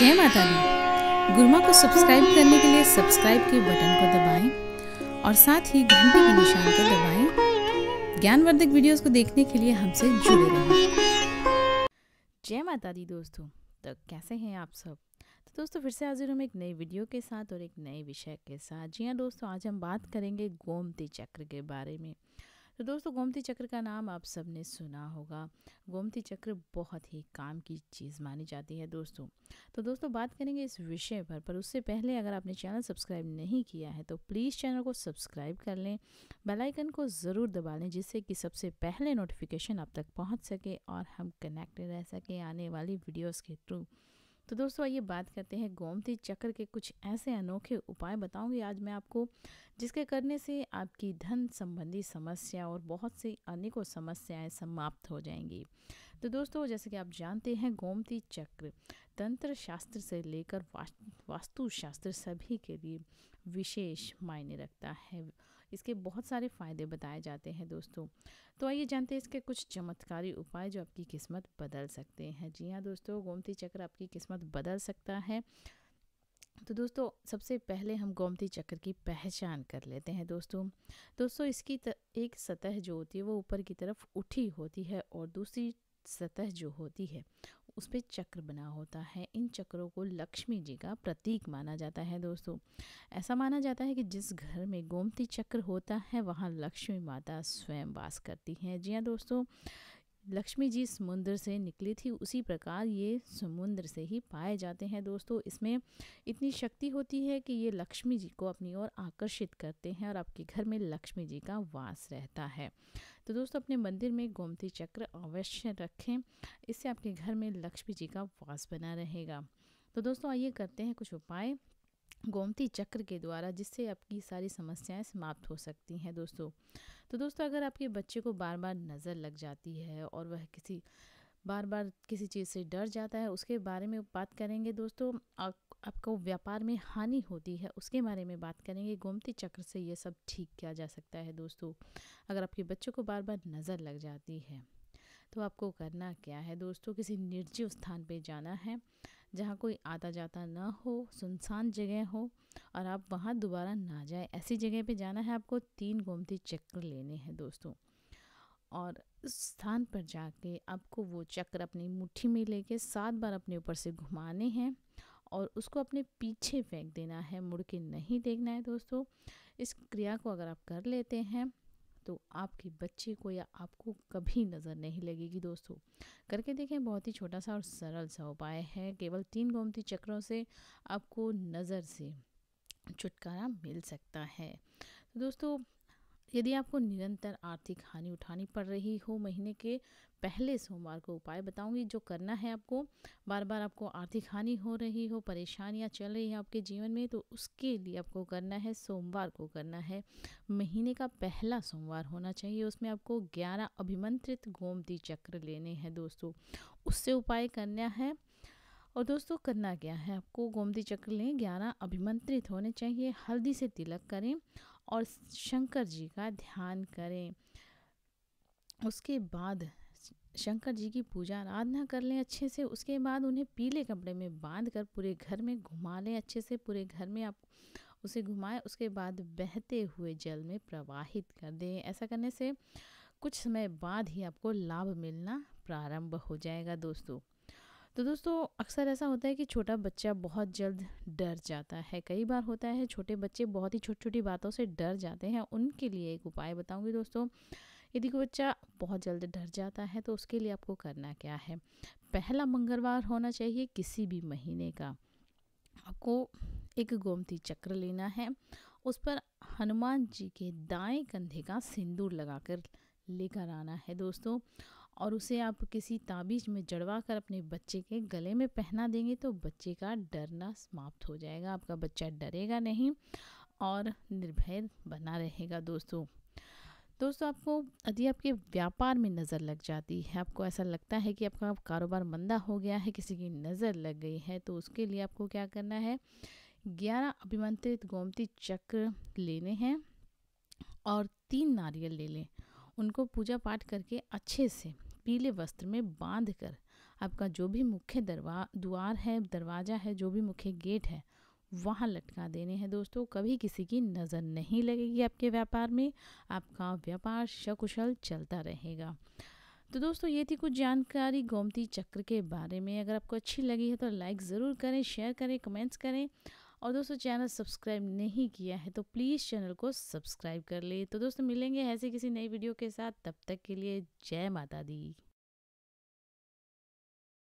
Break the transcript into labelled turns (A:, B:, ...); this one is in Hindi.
A: जय माता दी गुरमा को सब्सक्राइब करने के लिए सब्सक्राइब के बटन को दबाएं और साथ ही घंटे के निशान को दबाएं ज्ञानवर्धक वीडियोस को देखने के लिए हमसे जुड़े रहें जय माता दी दोस्तों तो कैसे हैं आप सब तो दोस्तों फिर से हाजिर हम एक नई वीडियो के साथ और एक नए विषय के साथ जी हाँ दोस्तों आज हम बात करेंगे गोमती चक्र के बारे में तो दोस्तों गोमती चक्र का नाम आप सब ने सुना होगा गोमती चक्र बहुत ही काम की चीज़ मानी जाती है दोस्तों तो दोस्तों बात करेंगे इस विषय पर पर उससे पहले अगर आपने चैनल सब्सक्राइब नहीं किया है तो प्लीज़ चैनल को सब्सक्राइब कर लें बेलाइकन को ज़रूर दबा लें जिससे कि सबसे पहले नोटिफिकेशन आप तक पहुँच सके और हम कनेक्टेड रह सकें आने वाली वीडियोज़ के थ्रू तो दोस्तों आइए बात करते हैं गोमती चक्र के कुछ ऐसे अनोखे उपाय बताऊंगी आज मैं आपको जिसके करने से आपकी धन संबंधी समस्या और बहुत सी अनेकों समस्याएं समाप्त हो जाएंगी तो दोस्तों जैसे कि आप जानते हैं गोमती चक्र तंत्र शास्त्र से लेकर वास्तुशास्त्र सभी के लिए विशेष मायने रखता है इसके बहुत सारे फ़ायदे बताए जाते हैं दोस्तों तो आइए जानते हैं इसके कुछ चमत्कारी उपाय जो आपकी किस्मत बदल सकते हैं जी हाँ दोस्तों गोमती चक्र आपकी किस्मत बदल सकता है तो दोस्तों सबसे पहले हम गोमती चक्र की पहचान कर लेते हैं दोस्तों दोस्तों इसकी त, एक सतह जो होती है वो ऊपर की तरफ उठी होती है और दूसरी सतह जो होती है उस पर चक्र बना होता है इन चक्रों को लक्ष्मी जी का प्रतीक माना जाता है दोस्तों ऐसा माना जाता है कि जिस घर में गोमती चक्र होता है वहाँ लक्ष्मी माता स्वयं वास करती हैं जी हाँ दोस्तों लक्ष्मी जी समुद्र से निकली थी उसी प्रकार ये समुद्र से ही पाए जाते हैं दोस्तों इसमें इतनी शक्ति होती है कि ये लक्ष्मी जी को अपनी ओर आकर्षित करते हैं और आपके घर में लक्ष्मी जी का वास रहता है तो दोस्तों अपने मंदिर में गोमती चक्र अवश्य रखें इससे आपके घर में लक्ष्मी जी का वास बना रहेगा तो दोस्तों आइए करते हैं कुछ उपाय गोमती चक्र के द्वारा जिससे आपकी सारी समस्याएं समाप्त हो सकती हैं दोस्तों तो दोस्तों अगर आपके बच्चे को बार बार नज़र लग जाती है और वह किसी बार बार किसी चीज़ से डर जाता है उसके बारे में बात करेंगे दोस्तों आप, आपको व्यापार में हानि होती है उसके बारे में बात करेंगे गोमती चक्र से यह सब ठीक किया जा सकता है दोस्तों अगर आपके बच्चों को बार बार नज़र लग जाती है तो आपको करना क्या है दोस्तों किसी निर्जीव स्थान पर जाना है जहाँ कोई आता जाता ना हो सुनसान जगह हो और आप वहाँ दोबारा ना जाए ऐसी जगह पे जाना है आपको तीन गोमती चक्र लेने हैं दोस्तों और उस स्थान पर जाके आपको वो चक्र अपनी मुट्ठी में लेके सात बार अपने ऊपर से घुमाने हैं और उसको अपने पीछे फेंक देना है मुड़ के नहीं देखना है दोस्तों इस क्रिया को अगर आप कर लेते हैं तो आपके बच्चे को या आपको कभी नज़र नहीं लगेगी दोस्तों करके देखें बहुत ही छोटा सा और सरल सा उपाय है केवल तीन गोमती चक्रों से आपको नज़र से छुटकारा मिल सकता है तो दोस्तों यदि आपको निरंतर आर्थिक हानि उठानी पड़ रही हो महीने के पहले सोमवार को उपाय बताऊंगी जो करना है आपको बार बार आपको आर्थिक हानि हो रही हो परेशानियां चल रही हैं आपके जीवन में तो उसके लिए आपको करना है सोमवार को करना है महीने का पहला सोमवार होना चाहिए उसमें आपको ग्यारह अभिमंत्रित गोमती चक्र लेने हैं दोस्तों उससे उपाय करना है और दोस्तों करना क्या है आपको गोमती चक्र लें ग्यारह अभिमंत्रित होने चाहिए हल्दी से तिलक करें और शंकर जी का ध्यान करें उसके बाद शंकर जी की पूजा आराधना कर लें अच्छे से उसके बाद उन्हें पीले कपड़े में बांध कर पूरे घर में घुमा लें अच्छे से पूरे घर में आप उसे घुमाएं उसके बाद बहते हुए जल में प्रवाहित कर दें ऐसा करने से कुछ समय बाद ही आपको लाभ मिलना प्रारंभ हो जाएगा दोस्तों तो दोस्तों अक्सर ऐसा होता है कि छोटा बच्चा बहुत जल्द डर जाता है कई बार होता है छोटे बच्चे बहुत ही छोटी छोटी बातों से डर जाते हैं उनके लिए एक उपाय बताऊंगी दोस्तों यदि कोई बच्चा बहुत जल्द डर जाता है तो उसके लिए आपको करना क्या है पहला मंगलवार होना चाहिए किसी भी महीने का आपको एक गोमती चक्र लेना है उस पर हनुमान जी के दाएं कंधे का सिंदूर लगाकर लेकर आना है दोस्तों और उसे आप किसी ताबीज में जड़वा कर अपने बच्चे के गले में पहना देंगे तो बच्चे का डरना समाप्त हो जाएगा आपका बच्चा डरेगा नहीं और निर्भय बना रहेगा दोस्तों दोस्तों आपको यदि आपके व्यापार में नज़र लग जाती है आपको ऐसा लगता है कि आपका कारोबार मंदा हो गया है किसी की नज़र लग गई है तो उसके लिए आपको क्या करना है ग्यारह अभिमंत्रित गोमती चक्र लेने हैं और तीन नारियल ले लें उनको पूजा पाठ करके अच्छे से पीले वस्त्र में बांध कर आपका जो भी मुख्य दरवा द्वार है दरवाज़ा है जो भी मुख्य गेट है वहाँ लटका देने हैं दोस्तों कभी किसी की नज़र नहीं लगेगी आपके व्यापार में आपका व्यापार सकुशल चलता रहेगा तो दोस्तों ये थी कुछ जानकारी गोमती चक्र के बारे में अगर आपको अच्छी लगी है तो लाइक ज़रूर करें शेयर करें कमेंट्स करें और दोस्तों चैनल सब्सक्राइब नहीं किया है तो प्लीज़ चैनल को सब्सक्राइब कर ले तो दोस्तों मिलेंगे ऐसे किसी नई वीडियो के साथ तब तक के लिए जय माता दी